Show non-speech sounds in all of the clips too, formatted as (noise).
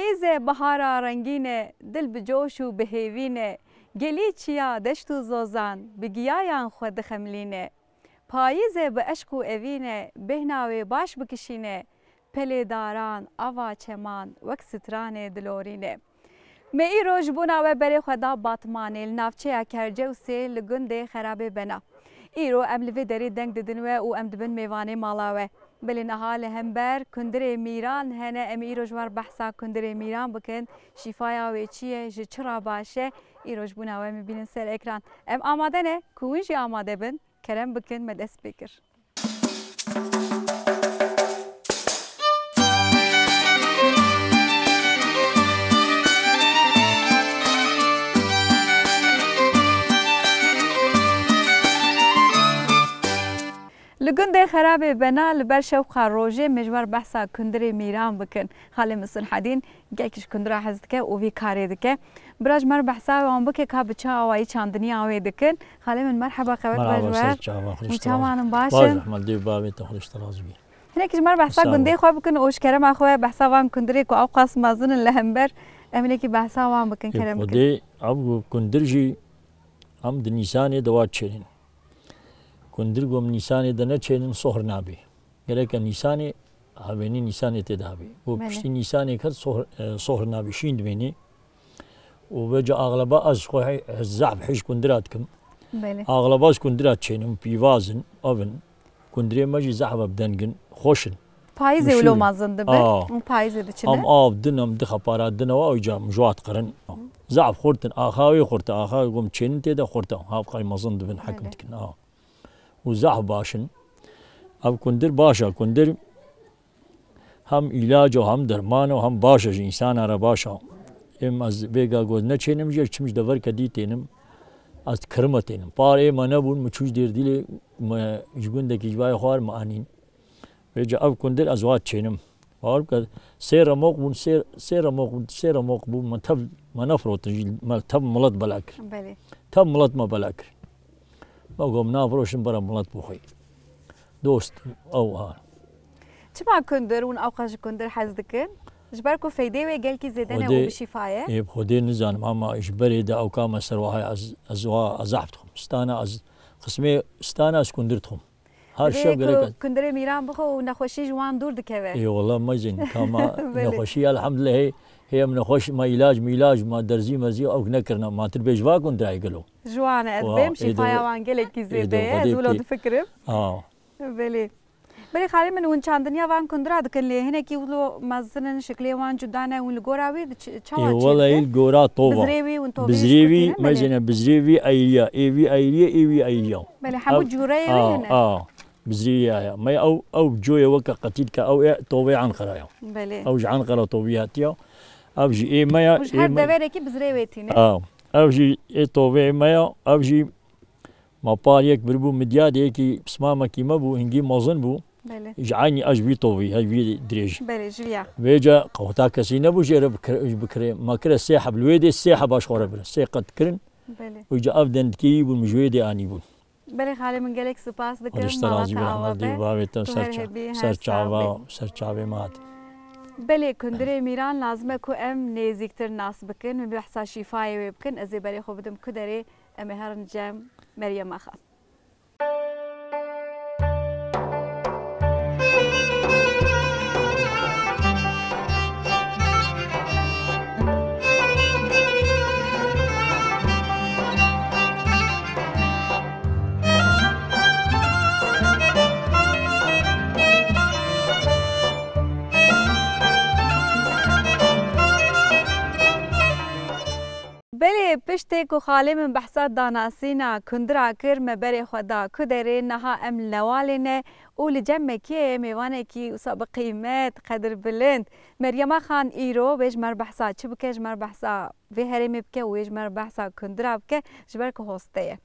پاییز بهارا رنگینه دل به جوش و بهیوینه گلی چیا دشت و زوزان به گیایان خود خملینه پاییز به عشق و اوینه بهناوی باش بکشینه پلی داران آوا چمان وک ستران دلورینه مې ایروج بونه و برې خدا باتمانې لنافچې کرجه او سې لګندې خرابې بنا ایرو ام لوي درې دنګ ددنوه او ام دبن میوانې مالاوه بلی نهال همبر کندر میران هنه امی ایروش وار بحثا کندر میران بکن شیفایا و چیه جه چرا باشه ایروش بونا و میبینن سر اکران ام آماده نه کوین جی آماده بن کرم بکن مدست بکر Li gundê xerabê bena li ber şewqa rojê mijwar behsa kundirê mîran bikin. Xalê Misir Hedîn gelkî ji kundira hez dike û vî karê dike. Bira ji mer behsa wan bike ka bi ça awayî çandiniya wê dikin. Xalê min merheba xewet berwer. Û çawanin baş in. Maldîv bavê te xulişta razı bî. هناك جمار بحثا قندي خوا بكن وش كرم أخويا بحثا وام كندريك وأو قاسم أظن لهمبر أمليكي بحثا وام بكن كرم بكن ودي أبو كندرجي أم دنيساني دوات شرين کندرگم نیسانی دنه چینن سهر نابی گرک نیسانی هاوینی نیسانی تدابی و پشتی نیسانی کرد سهر نابی شیند بینی و بجا اغلبا از خو زعب حش کندرات کم اغلبا از کندرات چینم پیوازن اون کندری مجی زعب بدنگن خوشن payız evli olmazdı be. Payız evli içine. Am av dınam dıxa para dına o icam juat qarın. Zaaf xurtun ahavi xurtun ahavi gum çenin te de xurtun hav qaymazındı ben hakim tikin. uzah başın. Ab kundir başa kundir هم علاج و هم درمان و هم باشه انسان را باشه ام از بیگا گوز نچینم جر چمش دور کدی تینم از کرم تینم پار ای منه بون مچوش دیر دیل جگون دکی جوای خوار معانین و جا اب کندر از واد چینم پار که سیر موق بون سیر, سیر موق بون سیر موق بون من تب منف رو تنجیل تب ملت بلاکر تب ملت ما بلاکر pa go navrošim bara mlad puhoj. دوست او ها تبع كندر ون او قاش كندر حاز دكن جباركو فيدي وي قال كي زيدنا هو بشفاية يب خدي نزان ماما اجبري دا او كاما سرواها از ازوا ازحفتكم ستانا از قسمي ستانا از كندرتهم هر شب قريك كندر ميران بخو ونخوشي جوان دور دكوا اي والله ما زين كاما (laughs) نخوشي الحمد لله هي من خوش ما علاج ميلاج ما درزي مرزي او نكرنا ما تربي جوا كندر قالوا جوعانة قد ايه مشي قال لك زيبي زولد فكرب اه بلي بلي خالي من وين كان دنيا وان كندرا هذاك لي هنا كي ولو مازن شكلي وان جدانا وين الغوراوي تشاوا اي والله اي الغورا طوبا بزريوي وان طوبا بزريوي ما جينا بزريوي ايريا ايوي ايريا ايوي ايريا بلي حمو جوري آه، هنا اه بزريوي ما او او جويا وكا قتيلك او إيه طوبي عن قرايا بلي او جعان قرا طوبياتيا او جي اي ما اي مش هاد دبارك بزريوي تينا اه اوجي ايطوبي ميا اوجي ما بار يك بربو مدياد يكي ما كي بو هنجي موزن بو بله جعاني اجبي طوبي هجبي دريج بلي جويا ويجا قوتا كسي نبو جير بكري ما كره السياحه بالويدي السياحه باش خورا بلا سيقت كرن بله ويجا افدن كي بالمجويدي اني بون بلي خالي من قالك سباس دكر ما تعاوبه دي بابي تن سرچاوا سرچاوا مات بله کندره میران لازمه که ام نزیکتر ناس بکن و بحثا شفای بکن از بله خود بدم کدره ام هرن جم مریم اخم Belê piştê ku xalê min behsa danasîna kundira kir me berê xwe da kuderê neha em lewalê ne û li cemmekê mêvanekî wisa bi qîmet qedir bilind Meryema Xan îro wê ji mer behsa çi bike ji mer behsa vê herêmê bike û wê ji mer behsa kundira bike ji ber ku hostê ye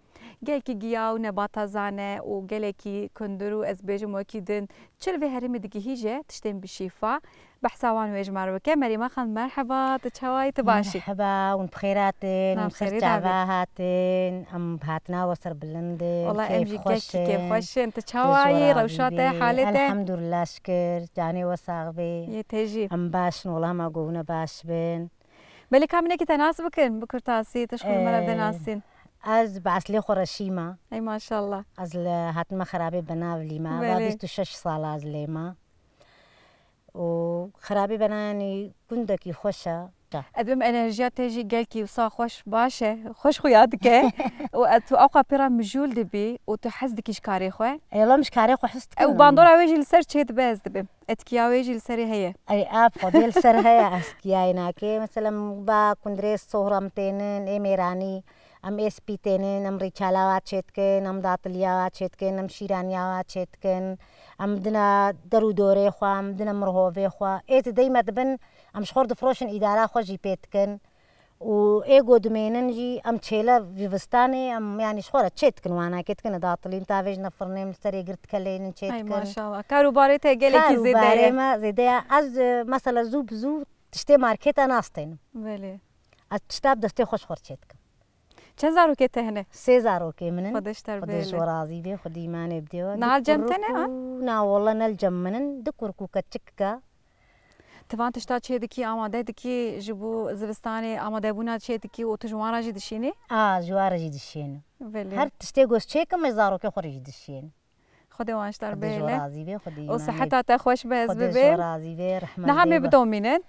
gelekî giya û nebatazane û gelekî kundur û ez bêjim wekî din çil vê herêmê digihîje tiştên bi şîfa بحساوان ويجمار وكامري مخن مرحبا تشواي تباشي مرحبا ونبخيراتن نعم، ونبخير تعباهاتن ام بهاتنا وصر بلندي والله ام جي كيف انت تشواي روشاتي حالتي الحمد لله شكر جاني وصاغبي يتجي ام باشن والله ما قونا باش بين بلي كامنة كي تناسبكن بكر تاسي تشكر ايه مرة بدناسين از بعث لي خرشيما اي ما شاء الله از هات ما خرابي بناولي ما 26 سال از لي ما وخرابي بناني كندكي خوشة ادم انرژیا تیجی قال كي وصا خوش باشا خوش خيادك (laughs) وقت که و اوقا پیرا مجول دبي وتحس تو حس دکیش کاری خو یلا مش كاري خو حس او باندورا ويجي لسر چیت باز دبي اتکیا ویجی لسر هي اي اب خدي لسر هي اسکیا اینا که مثلا با کندریس صهرم تینن امیرانی am espitenen, am ritxalaua txetken, am datliaua txetken, am shiraniaua txetken, ام دنا درو دوري خوا ام دنا مرهوبي خوا ايت ديما دبن ام شخور دفروشن اداره خوا جي بيتكن و ايغو دمينن جي ام تشيلا فيفستاني ام يعني شخورة تشيتكن وانا كيتكن داطلين تافيج نفرني مستري قرت كلين تشيتكن اي ما شاء الله كاروباري تيجيلي كي زيدايا كاروباري ما زيدايا از مثلا زو بزو تشتي ماركيتا ناستين بلي اتشتاب دستي خوش خور تشيتكن چند زارو که تهنه؟ سه زارو که منن خودش تر بله خودش وراضي بي خدي ما نبديو نال جمتنه ها؟ نا والله نال جمنن دكور كوكا تشكا توان تشتا چه دکی آماده دکی جبو زوستانی آماده بونا چه دکی و تو جوارا جی دشینی؟ آه جوارا جی دشینی بله هر تشتی گوز چه کم زارو که خوری جی دشینی خداوانش تر بله خداوانش تر بله خداوانش تر بله خداوانش تر بله خداوانش تر بله رحمت نه همه بدومینن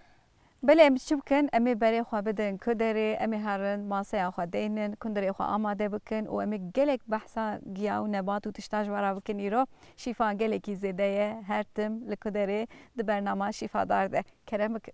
بله ام چی بکن امی برای خوا بدن کدره امی هرن ماسه خوا دینن کندره خوا آماده بکن و امی گلک بحثا گیا و نبات و تشتاج ورا بکن ایرو شیفا گلکی زیده هرتم لکدره ده برنامه شیفا دارده کرم بکن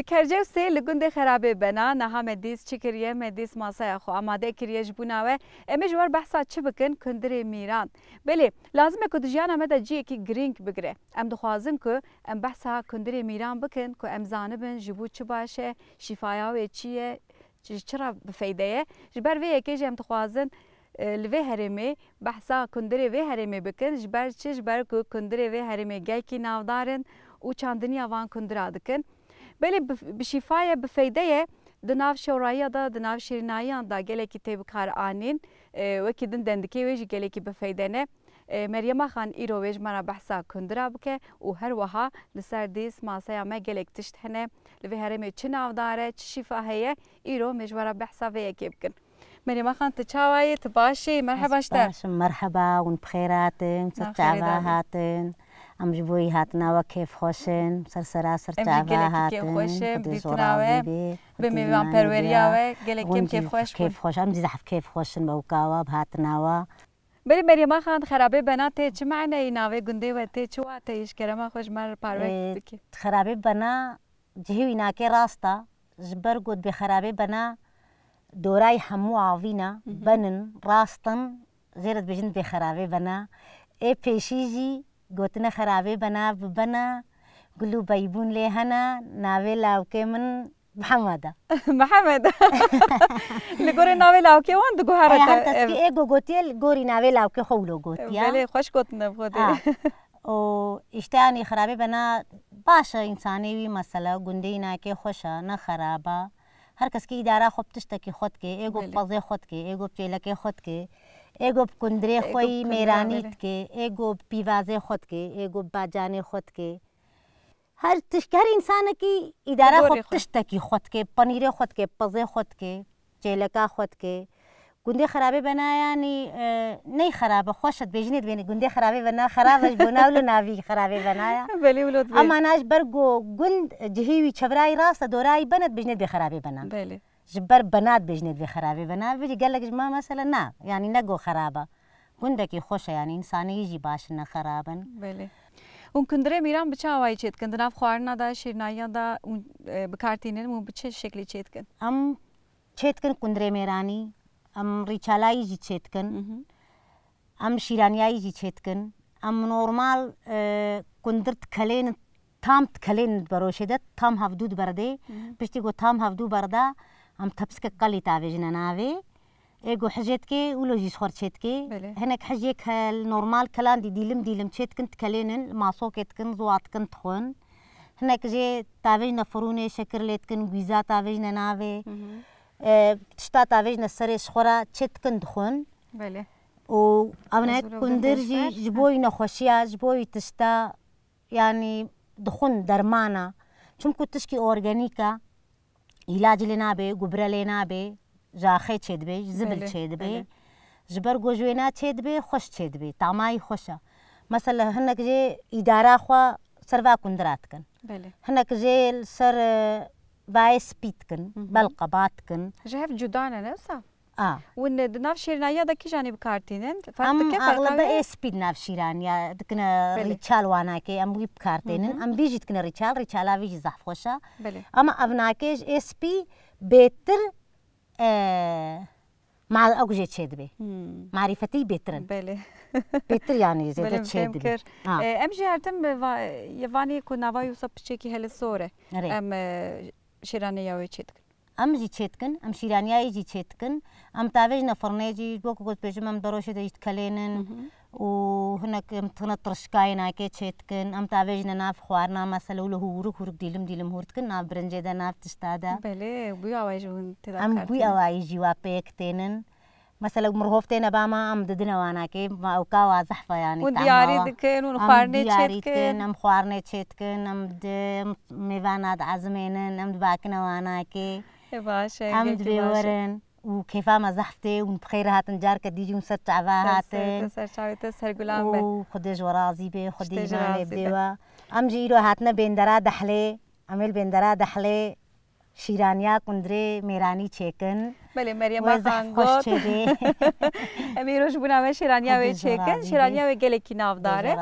Li Kercewsê li gundê xerabê bena niha me dîs çi kiriye me dîs masaya xwe amade kiriye ji bûna we em ê ji wer behsa çi bikin kundirê mîran. Belê lazim e ku di jiyana me de ciyekî girîng bigire. Em dixwazin ku em behsa kundirê mîran bikin ku em zanibin ji bû çi baş e, şîfaya wê çi ye, ji çi re bifeyde ye. Ji ber vê yekê jî em dixwazin e, li vê herêmê behsa kundirê vê herêmê bikin ji ber çi ji ber ku kundirê vê herêmê gelkî navdarin û çandiniya van kundira dikin. بلی بشیفای بفیده دناف شورایی دا دناف شیرنایان دا گله گلکی تیبکار آنین اه، وکی دن دندکی ویجی گلکی بفیده نه اه، مریم خان ایرو ویج مرا بحثا کندرا بکه و هر وها لسر دیس ماسه ما گله کتشت هنه لوی هرمی چه ناو داره چه شفا ایرو ایرو مجورا بحثا ویکی بکن مريم خان تشاوي تباشی مرحبا شتا مرحبا و ونبخيراتن تتعبا هاتن ام جبوی هاتنا و کیف خوشن سر سراسر چاوا هاتن بدی زورا بی به میوان پروریا و گله کیم کیف خوش کیف خوش ام زحف کیف خوشن با وکاوا هاتنا و بری بری ما خان خرابه بناته چه معنی این ناوه گنده و ته چو آته ایش کرما خوش مر پروک بکی خرابه بنا جهوی ناکه راستا جبر گود به خرابه بنا دورای همو عاوینا بنن راستن زیرت بجند به خرابه بنا ای پیشیجی بنا من محمد گوتنە خراوێ بەنا ببەنە گول و بەیبوون لێ هەنا ناوێ لاوکێ من بله خوش لە گۆری ناوێ لاوکێوان دگوهارە ئێ گۆگوتیل گۆری ناوێ لاوکە خەولۆ گوتیە خۆش گوتنە ئیشتیانی خوش بەنا باشە هر کس گوندەی ناکێ خوب نەخەرابە هەر خود ئیدارا خۆ پتشتێکی خود ئێگو پەڵێ خۆتکێ ئێگو خود که ایگو گوپ خوی کو ایک ایگو پیواز خود کے ایک گوپ باجانے ہر انسان کی ادارہ کی خود کے پنیر خود کے پزے خود کے چیلکا خود کے گندے خرابے بنایا یعنی، نہیں خراب خوشت بجنت بھی نہیں گندے خرابے بنا خرابی خرابے بنایا چھبرائی بند بجنت بھی خرابی بنا (laughs) ji ber benat bêjne vê xerabê benav bêjî gelek ji me mesela ne yanî ne got xeraba gundekî xweş e yanî însanî jî baş ne xerabin belê û kundirê mîran bi çi awayî çêdikin di nav xwarina da şêrnaiya da bikartînin û bi çi şeklî çêdikin em çêdikin kundirê mêranî em rîçalayî jî çêdikin em şîraniyayî jî çêdikin em normal kundir tikelên tam tikelên di beroşê de tam hevdû diberdê piştî got tam hevdû berda ام تبسك قلي تابي جناناوي ايغو حجيتكي ولوجيش خورتشيتكي هناك حجيك نورمال كلان دي ديلم ديلم تشيت كنت كلينن ماسوكيت كن زوات كنت تخون هناك جي تابيج نفروني شكر ليت كن غيزا تابيج نناوي اه تشتا تابيج نسري شخورا تشيت كنت خون بله و امنا كندرجي جبوي نخوشيا جبوي تشتا يعني دخون درمانا چون كنت تشكي اورجانيكا علاج لێ نابێ گوبرە لێ نابێ ژاخێ چێت بێ زبل چێت بێ ji ber gojwêna çê dibê xweş çê dibê tamayî xweş e mesel li hinek jê îdara xwe serva kundira dikin hinek jê ser vayê spî dikin belqeba dikin ji hev cudan e nesa آه. والنافشيرنا يا داكي جانب كارتينين ام اغلب اسبي نافشيران يا دكنا ريتشال واناكي ام ويب كارتينين ام بيجي دكنا ريتشال ريتشال افيجي زحفوشا اما افناكيج اسبي بيتر آه مع الاوجه تشدبي معرفتي بيترن بله بيتر يعني زيادة تشدبي آه. ام جي هرتم يفاني كنا فايو سبشيكي هالصورة ام شيرانية ويتشدك ام زی چتکن ام شیرانیای زی چتکن ام تاویج نفرنه زی بو کو پیشم ام دروش دیشت کلینن و هناک ام تنطرش کاینا کی چتکن ام تاويج ناف خوارنا مثلا ولو هورك هورك ديلم ديلم هورتكن ناف برنجه دا ناف تستادا بله بوي اوايجون تذكرت ام بوي اوايجي وابيكتنن مثلا مرهوفتين باما ام ددنا وانا كي ما اوكا واضح يعني ودياري دكن ونخوارني تشتكن ام خوارني تشتكن ام د ميفانا عزمينن ام دباكنا وانا كي الحمد لله ورن وكيفا ما زحفتي ونبخير هات نجار كديجي ونسرتع بها هات سرتع وتسهر قلام به وخدج ورازي به خدج مالي بديوا ام جيرو هاتنا بندرا دحلي عمل بندرا دحلي شیرانیا کندره میرانی چکن بله مریم خان خوش چه بنا بنامه شیرانیا و چکن شیرانیا و گله کی ناو داره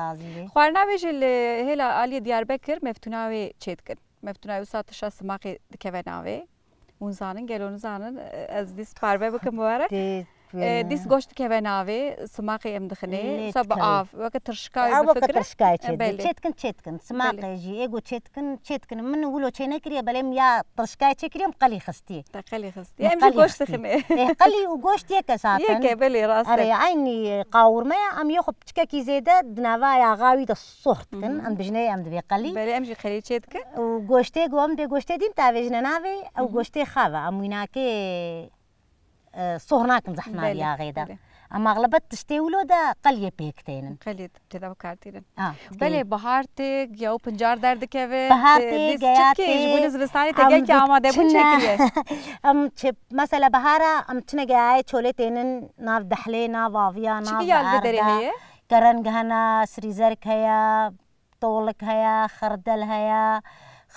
خوارنا و جل هلا علی دیار بکر مفتونا و چت کن مفتونا و ساتشا سماقی دکه ناوه اون زانن گەلۆ زانن ئەزدی سپاربێ بکەم بوارە ديس گوشت كه بناوي سماقي ام دخني سب اف وقت ترشكاي بفكره وقت ترشكاي تشيتكن تشيتكن سماقي جي ايغو تشيتكن تشيتكن من ولو تشينا كريا بلم يا ترشكاي تشكريم قلي خستي قلي خستي ام گوشت خني قلي وگوشت يك ساعه يك بلي راسك اري عيني قاور ما ام يخب تشكاكي زيده دناوا يا غاوي د الصورت كن ام بجني ام دبي قلي بلي امشي خلي تشيتكن وگوشتي گوم دي گوشتي ديم تاوي جنناوي او گوشتي خاوه ام ويناكي سۆڕناکەم زەحماری یاغێدا ئەمە غلبەت تشتێولۆدا قەلیە پێکتێنن قەلیت تێدا بکارتێنن بەێ بەهار تێک یا و پنجار دەردەکەوێت ئەم (laughs) مەسەلە بەهارە ئەم چنەگەایە چۆلێ تێنن ناو دەحلێ ناواڤیا ناوەیە گەرەنگە هەنا سریزەرک هەیە تۆڵک هەیە خەردەل هەیە.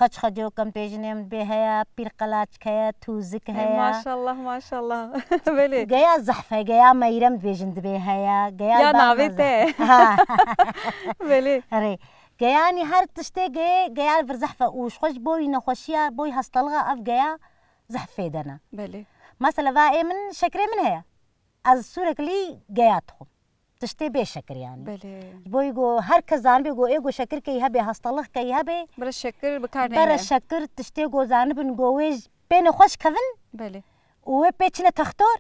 خج خجو كم بيجنم بهايا بيرقلاج كايا توزك هايا ما شاء الله ما شاء الله بلي (laughs) جايا زحفة جايا ميرم بيجند بهايا جايا يا نابته بلي ري جاياني هر تشتي جاي جايا برزحفة وش خوش بوي نخوشيا بوي هستلغا أف جايا زحفة دنا بلي مثلا بقى من شكري من هايا از سورك لي جاياتهم تشتي بيشكر يعني بله بويقو هركز زان بيقو ايقو شكر كي هبي هستالله كي هبي برا الشكر بكارني برا الشكر تشتي قو زان بنقو ويج بين خوش كفن بله وهي بيتشنا تختور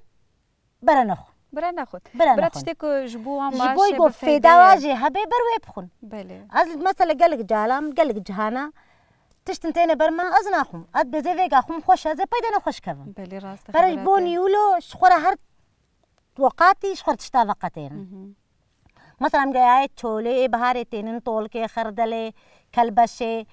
برا نخو برا ناخذ برا برا تشتكو جبوها ماشي جبو يقول في دواجي هبي برو يبخون بله از مثلا قالك جالام قالك جهانا تشتنتين برما از ناخم اد بزيفيك اخم خوش از بيدنا خوش كفن بله راست برا جبون يولو شخورا هر توقعتي شخرت شتا بقتين مثلا جاي تشولي آية بهاري تينن طولكي خردلي كلبشي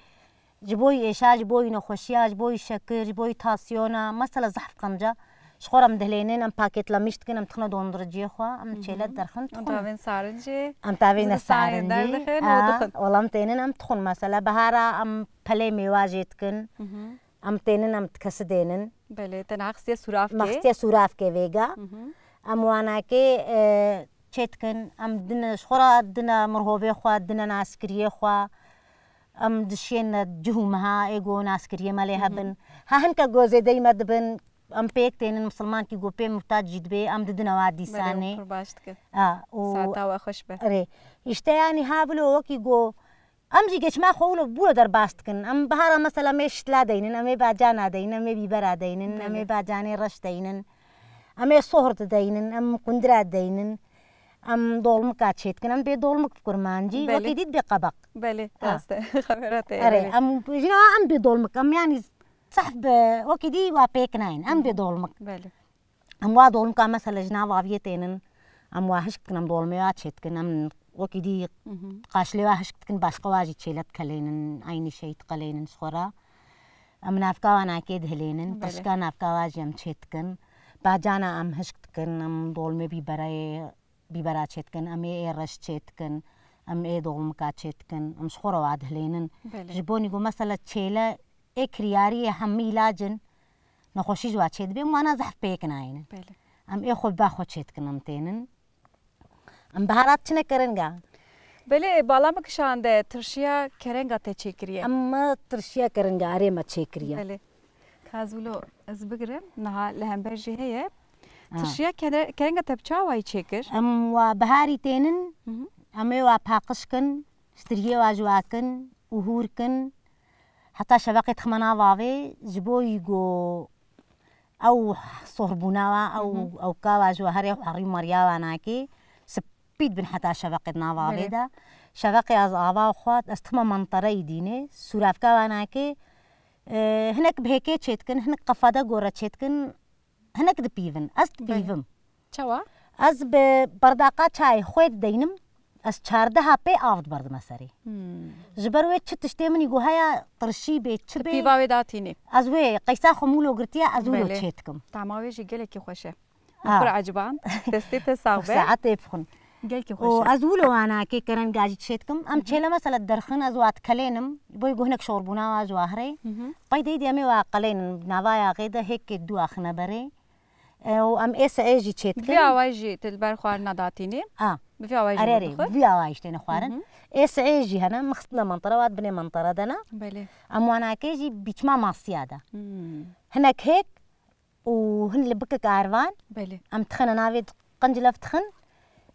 جبوي ايشا جبوي نخوشيا جبوي شكر جبوي تاسيونا مثلا زحف قنجا قنجه شخورا مدهلينين ام باكيت لمشت كنا متخنا دوندرجي خوا ام تشيلت درخن تخون ام تابين سارنجي ام تابين سارنجي آه والله متينين ام تخون مثلا بهارا ام بلي ميواجيت كن ام تينين ام تكسدينن بلي تنعخسيا سوراف كي مخسيا سوراف كي فيغا ئەمواناکەی چێتکن ئەم دنە شخۆرا دنە مرهۆڤێ خوا دنە ناسکریە خوا ئەم دشێنە جوومها ئێگۆ ناسکریەمە لێ هەبن ها هەنکە گۆزێ دەیمە دەبن ئەم پێک تێنن مسلمانکی گۆپێ متاجی دبێ ئەم ددنەوە دیسانێ خۆش بێ یشتیانی هابلۆ وەکی گۆ ئەم جیگەچما خۆڵە بووە دەرباستکن ئەم بەهارە مەسەلە مێ شتلا دەینن ئەمێ باجان نادەینە مێ بیبەرا دەینن ئەمێ باجانێ ڕەشدەینن. أما صهر دينن أم كندرة دينن أم دولم كاتشيت كنا بي دولم كرمانجي وكيديد بقبق بلي آه. خبرات أري أم جنا أم بي دولمك أم يعني صح وكيدي وابيك ناين أم بي بلي أم وا دولمك مثلا جنا وافيتينن أم كن أم دولم ياتشيت كنا من وكيدي قاشلي واهشك كن بس قواجي تشيلت كلينن أيني شيء تقلينن صغرا أم نافكا وانا كيد هلينن بشكا نافكا واجي أم تشيتكن باجانا ئەم هشتکن ئەم دۆڵمێ بیبەرە بیبەرا چێتکن ئەمێ ئێڕەش چێتکن ئەم ئێ دۆڵمکا چێتکن ئەم شخۆرەوە دهلێنن ji بۆنی گو مەسەلە چێلە ئێ کریاریە هەممی لاجن نەخۆشی جووا چێت بێ ام زەحف پێکن ناینن ئەم ئێ خۆی باخۆ چێتکن ئەم تێنن ئەم بەهارات چنە کەرنگا بلێ باڵامە کشاندە ترشیە کەرەنگا تێ چێکریە ئەممە ترشیە کەرنگارێمە چێکریە Kazulo ez bigirim niha li hember jî heye tirşiya kerenga te bi çawa çêkir em wa biharî tênin mhm. em ê wa paqij kin ştiriyê wa ji wa kin û hûr kin heta şevekê tixmena vavê ji bo î got ew sorbûna we ew mhm. ewka we ji we herî herî meriya we nakê spîd bin heta şevekê nava vê de şevekê ez ava xwat ez tima mantere îdînê sûrevka we nakê هناك بهيكي تشيتكن هناك قفادة غورة تشيتكن هناك دبيفن أس دبيفن چوا أس برداقا چاي خويت دينم أس چارده هابي آفد برد مساري جبروي تشتشتي من يقول هيا ترشي بي تشبي دبيفاوي داتيني أس وي قيسا خمولو قرتيا أس ولو تشيتكم طعماوي جي جيلكي خوشة آه. عجبان تستي (laughs) تساغبي ساعات يبخن جايكي خوش وازولو انا كي كرن جاجي تشيتكم ام تشيلا مثلا درخن ازوات كلينم بوي هناك شوربونا ازواهري باي طيب، دي ديامي واقلين نوايا غيدا هيك دوا خنا بري أه، وام اس اجي تشيتكم في اواجي تلبر خوار ناداتيني اه في اواجي اريري في اواجي تين خوارن اس اجي هنا مخطله منطره واد بني منطره دنا بلي ام وانا كيجي بيتما ماسياده هناك هيك وهن اللي بكك عرفان بلي ام تخن انا قنجله فتخن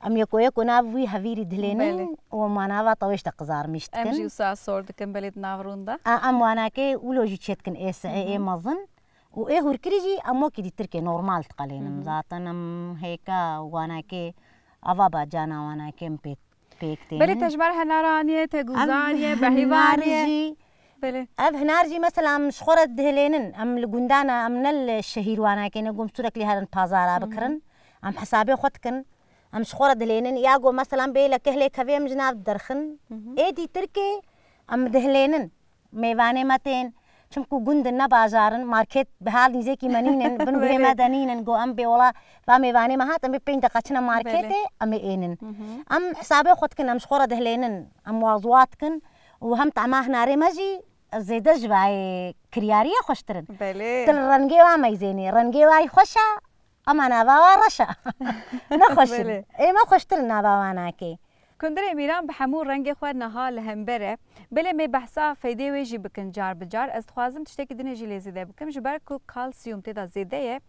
ام يكو يكو نافوي هفيري دهلينين وما نافا طويش تقزار مشتكن ام جيو ساعة صور دكن بلد نافرون دا ام وانا كي اولو جو تشتكن اي ساعة اي مظن وايه هركريجي ام كي دي تركي نورمال تقالين زاتن ام هيكا وانا كي افا جانا وانا كي مبيت بيكتين بلي تجمرها نارانية تقوزانية بحيوانية بله اب هنارجي مثلا ام شخورة دهلينن ام لقندانا ام نل الشهير وانا كي نقوم سورك لهارن بازارا بكرن ام حسابي خدكن am shkhora dhlenen yago masalan bela kehle khave am درخن darkhan دي تركي ام دهلينن dhlenen mevane maten چونکو گند نه بازارن مارکت به حال دیزه کی منینن (laughs) بن به مدنینن گو ام به ولا و میوانه ما هات ام پین دقچنا مارکت ام اينن ام حسابي خد كن امش خورد لينن ام واضوات كن وهم هم طعمه ناری مجی زیده جوای کریاری خوشترن بله تل رنگی و ميزيني رنگی وای خوشه اما ناباوا رشا (laughs) نخوش ما خوشتر ناباوانا کی کندر میران به همو رنگ خو نها لهم بره بله می بحثا فیده وی جی بکن جار بجار از خوازم تشته کی دنه جلی زیده بکم جبر کو کالسیوم تدا زیده ی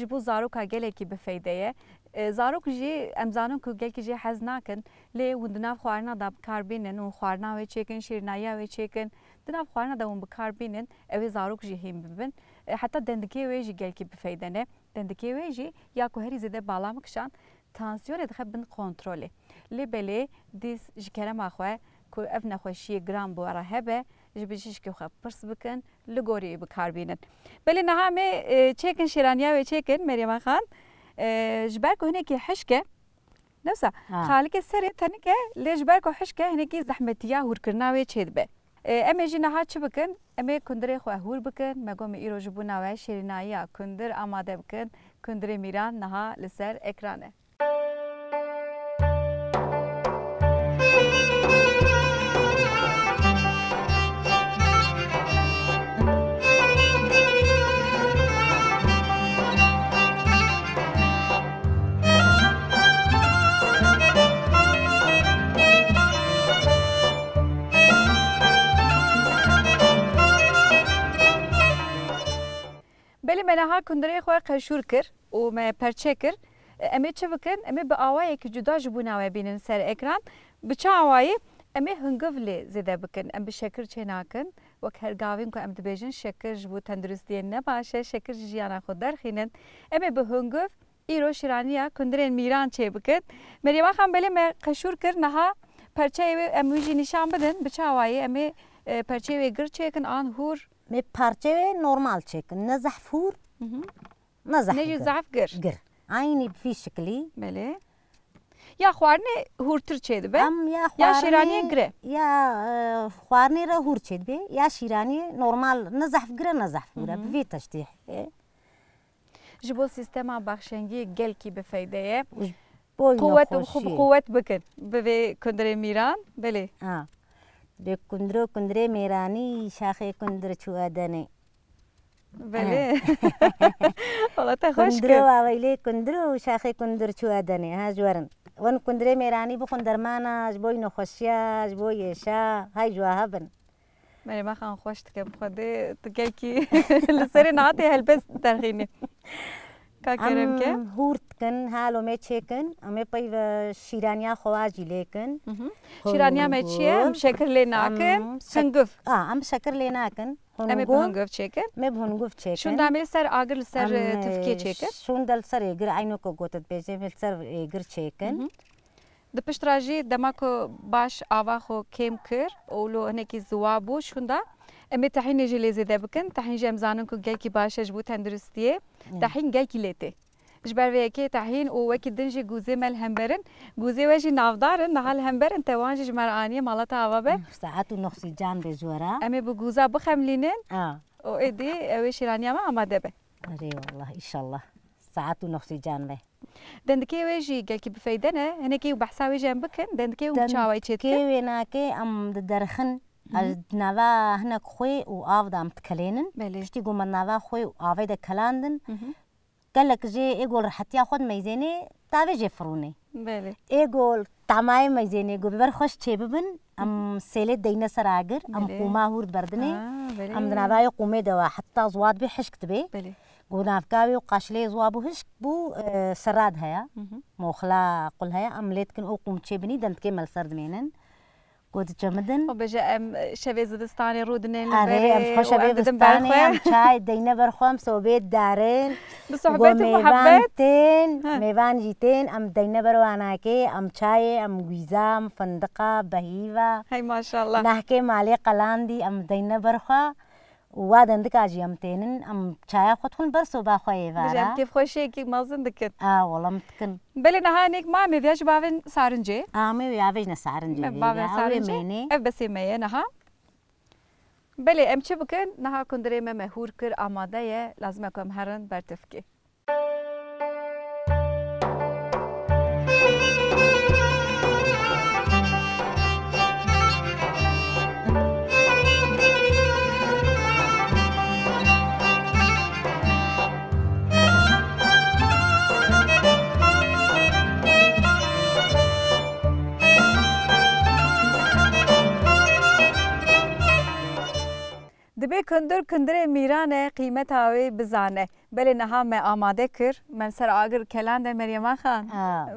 جبو زارو کا گله کی به فیده ی زاروک جی امزانون کو گل کی جی حز ناکن لی وندنا خوارنا دا بکار بینن و خوارنا وی چیکن شیرنایا وی چیکن دنا خوارنا دا اون بکار بینن اوی زاروک جی هیم ببن حتی دندکی وی جی گل کی به فیدنه dendikê wê jî ya ku herî zêde bala mikişan tansiyonê dixe bin kontrolê lê belê dîs ji kerema xwe ku ev nexweşiyê giran bû ara hebe ji bijîşkê xwe pirs bikin li gorî bikarbînin belê niha me e, çêkin şêraniya wê çêkin meryema xan e, ji ber ku hinekî hişke nefsa xalikê serê tenike lê ji ber ku hişke hinekî zehmetiya hûrkirina wê çê dibe Ee, em jî niha çi bikin em ê kundirê xwe hûr bikin me gomê îro ji kundir amade bikin kundirê mîran naha li ser ekranê e. Ha kundrê xwe qeşûr kir û me perçe kir e, em ê çi bikin em ê bi awayekî cuda ji bûna we bînin ser ekran bi çi awayî em ê hingiv lê zêde bikin em bi şekir çê nakin wek hergavên ku em dibêjin şekir ji bo tenduristiyên ne baş e şekir ji jiyana xwe derxînin em ê bi hingiv îro şiraniya kundrên mîran çê bikin Meryema Xanbelê me qeşûr kir niha perçeyê em wî jî nîşan bidin bi çi awayî em ê e, perçeyê wê gir çêkin an hûr Mê perçeyê normal çêkin ne zahfur. نزح نجي زعف gir. Gir. Aynı bir şekli. Bele. یا خواردنێ هورتر چێت بە یا شیرانیە گرێ یا خواردنێرە هور چێت بێ یا شیرانی نۆرمال نەزەحفگرە نەزەحفورە بێ تەشتی ji بۆ سیستەما باخشەنگی gelkî bifeydeye قوت xu قوت bikin bivê kundrê mîran belê Dê kundro kundrê mêranî şaxê kundir çû edenê بله حالت خوش کرد کندرو اویلی کندرو شاخه کندر چو ادنه ها جورن ون کندره میرانی بخون درمانه جبوی نخوشیا جبوی ایشا های جوا هبن مری ما خان خوشت که بخوده تکی کی لسری ناتی هلبس ترخینی که کرم که هورت کن حالو می چه کن امی پای شیرانیا خواجی لیکن شیرانیا می چیه ام شکر لینا کن سنگف آه ام شکر لینا کن Em bhungov çeker. Me bhungov çeker. Şundan beri ser agır ser e, tıfkiye çeker. Şundan ser egir aynı ko gotet beze mel ser egir çeker. د پښت راځي د ماکو باش اوا خو کیم کړ او لو هنه کی زوابو شوندا امه تحین جلی زده بکن تحین جمزانن کو گل کی باش اجبو تندرستیه تحین گل کی لیته جبر ويكي تعهين ووكي دنجي جوزي مال همبرن جوزي واجي نافدارن نهال همبرن توانجي جمرانية مالتا عوابة ساعات ونخسي جان بزورا أمي بجوزا بخملينين آه وإدي ويشي رانيا ما عمادة به أري والله إن شاء الله ساعات ونخسي جان به دندكي ويجي قالكي بفايدنا هناكي وبحساوي جان بكن دندكي وبشاوي تشتكي دندكي وناكي أم درخن نوا هناك خوي وآفدا متكلينن بلي شتي قوم النوا خوي وآفدا كلاندن قال جي ايقول رح تاخذ ميزاني تابي طيب جي فروني بله ايقول تماي ميزاني جو ببر خوش تشيببن ام سيلت دينا سراغر ام قوما هورد بردني آه ام دناباي قومي دوا حتى زواد بي حشك تبي بله ونافكاوي وقاشلي زوابو هشك بو آه، سراد هيا مخلا قل هيا ام ليتكن او قوم تشيبني دنت كمل سرد مينن گوت جمدن و خب، بجا ام زدستانی زدستاني رودن آره ام خوش خب، شوی زدستانی ام چای دینه برخوام صحبت دارن. (laughs) بصحبت محبت میوان میوان ام دینه برواناکه ام چای ام غيزا ام فندقة بهيوة هاي ما شاء الله نحكي مالي ام دینه برخوا وادن دکاجی ام تینن ام چای خود خون برسو با خوی وارا بجام کیف خوشی کی مازن دکن آه والله متکن بله نه نیک ما می ویج باون سارنجی آه می ویج نه سارنجی باون سارنجی مینی اف بسی میه نه بله ام چه بکن نه کندری مهور کر آماده یه لازم کم هرن برتفکی دبی کندر کندر میران قیمت هاوی بزانه بله نها ما آماده کر من سر آگر کلان ده مریم خان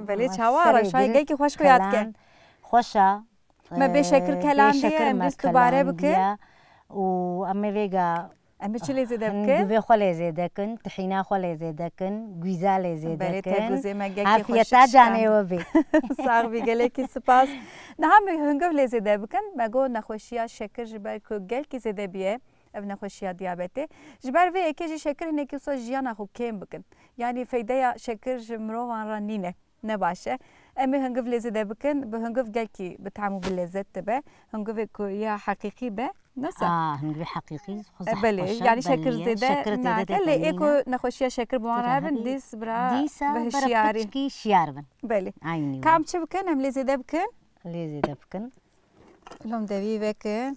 بله چوارا شای گی که خوش کو یاد کن خوشا ما به شکر اه، کلان دیه ام دست دوباره بکن و امی ویگا امی چی لیزه آه، دکن؟ دوی خو لیزه دکن، تحینا خو لیزه دکن، گویزا لیزه دکن بله تگوزی مگه که خوشش کن جانه و بی (laughs) ساغ بیگله که سپاس نه همی هنگو لیزه دکن مگو نخوشی ها شکر جبر که گل که زده بیه ev nexweşiya diyabetê ji ber vê yekê jî şekir hinekî wisa jiyana xwe kêm bikin yanî feydeya şekir ji mirovan re nîne ne baş e em ê hingiv lêzê de bikin bi hingiv gelkî bi tam û bi lezzet dibe hingivê ku ya heqîqî be نسا هنقول حقيقي بلي يعني شكر زيادة اللي ايكو نخوشيا شكر بوان هابن ديس برا ديسا برا بتشكي شياربن بلي عيني كام تشبكن هم لي زيادة بكن لي زيادة بكن لهم دبي بكن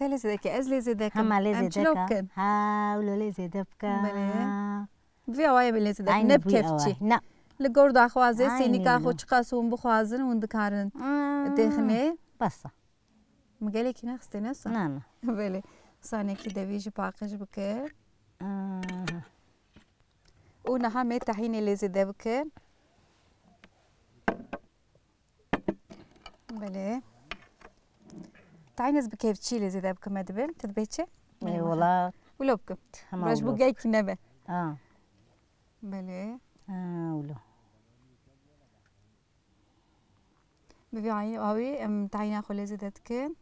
تا لزدك از لزدك هم لزدك هاولو لزدك بله في واي بلزدك نبكفتي نعم لقرد أخوازي سيني كاخو تشقاسون بخوازن وندكارن آه. دخني بس مقالي كنا خستنا صح نعم بله صاني كي (laughs) دبيجي باقش بكير آه. ونها مي طحينة لزدك بله تعينز بكيف تشيلي زي دابك ما دبل تدبيتشي اي ولا. ولو بك باش بو جاي كنبا اه بلي اه ولو بفي عيني قوي ام تعينا خلي زي داتك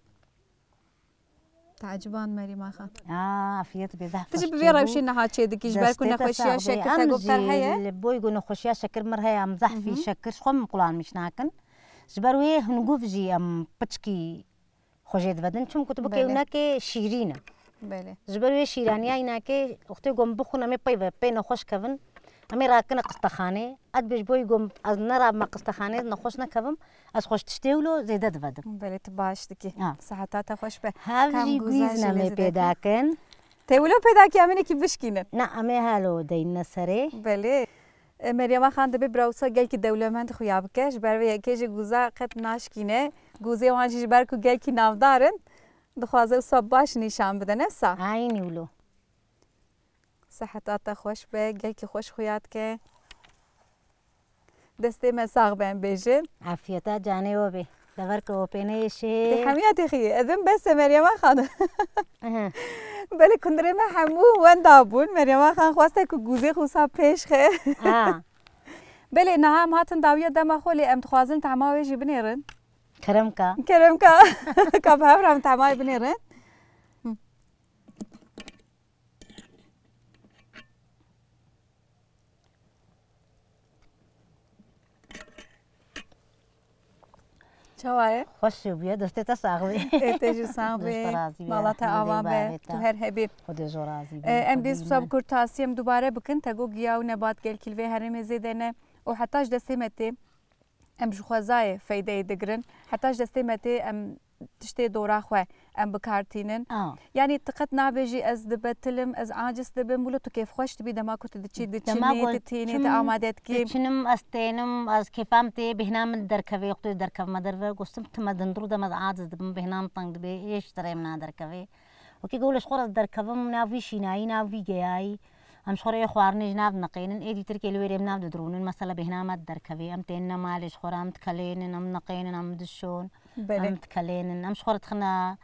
تعجبان ماري ما خا اه فيت بذا تجي بفيرا وشينا هاتشي ديك جبال كنا خوشيا شكر تاقو بترهيا بو يقول خوشيا شكر مرهيا مزح في شكر شخم قلان مش ناكن جبرويه نقوف جي ام بتشكي خوشید بدن چون کتب که اونا که شیرینه بله زبر وی شیرانی اینا که وقتی گم بخونه می پی و پی نخوش کن همی راکن کن قسطخانه اد بیش بوی گم از نرا ما قستخانه نخوش نکوم از خوش تشتیولو زیده بدم بله تباش دکی صحتات خوش به هفجی گویز نمی پیدا کن تولو پیدا کی امینه کی بشکینن نه امی حالو دین نسره بله مریم خان دبی براوسا گل که دولمند خویاب کش بر و یکیش گوزا قد ناشکینه گوزێ وان ژبار و گەلکی ناودارن دخوازە و سە باش نیشان بدەن ئەسا ئاینی ولو سەحتاتە خۆش بێ گەلکی خۆش خویات کە دەستێ مە ساغ بێن بێژن ئافیەتە جانەوە بێ لەبەرکەوە پێنەیەشێ هەمیاتێ خی ئەدم بەسە مەریێمە خانە بەێ کوندرێمە هەموو وەندا بوون مەریێمە خان خواستە و گوزێ خوسا پێش خێ بەێ نەهام هاتن داویە دەمە خۆلی ئەم خوازن تەماوێژی بنێرن کرمکا کرمکا کاب هبرم تعمای بنیرن چوایه خوشی بیه دسته تا ساقوی اتجی ساقوی مالا تا آوان به تو هر هبی خود جو رازی ام دیز بساب کرتاسیم دوباره بکن تا گو گیاو نبات گل کلوه کلوی هرم زیدنه و حتاش دسته متی ام جخوازای فایده دگرن حتی دسته متی ام تشتي دورا خو ام بكارتينن آه. يعني تقت نابجي از دبتلم از عاجز دبم ولا تو كيف خوش تبي دما كنت دتشي دتشي تتيني تعمادات كي تشنم استينم از كيفام تي بهنا من دركبي وقت دركب مدرب قسم تما دندرو دم عاجز دبم بهنا مطنق دبي ايش تري من دركبي وكي قولش خرز دركبم نافي شيناي نافي ام شوره خوار نج ناف نقينن ايدي تركي الويري مناف درونن مثلا بهنا ما دركبي ام تينا مالج خورا ام تكلينن ام نقينن ام دشون ام تكلينن ام شخور تخنا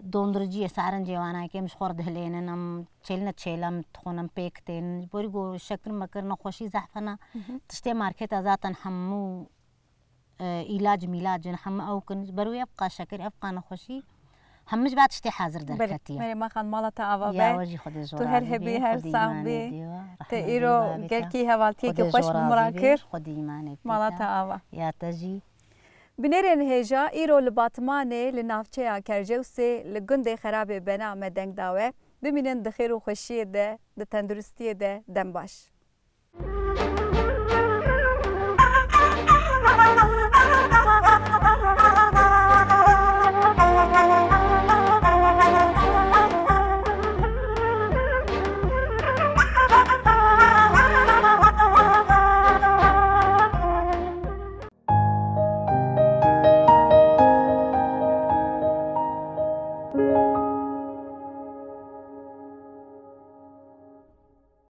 دوندرجي سارن جوانا كي مش خور دهلين نم تشيلنا تشيلا متخون ام بيكتين بورغو شكل مكرنا خوشي زحفنا تشتي ماركت ذات نحمو علاج اه، ميلاج نحم او كن برو يبقى شكر يبقى نخوشي همش بعد شتی حاضر در کتیه بله ما خان مالا تا آوا بی یا وجی خود زورا تو هر هبی هر سام بی تا ایرو گلکی هوالتی که خوش مراکر خود ایمانه مالا تا آوا یا تجی بنرین هیجا ایرو لباتمانه لنافچه کرجوسه لگنده خراب بنا مدنگ داوه ببینن د خیر او خوشی ده د تندرستی ده دم باش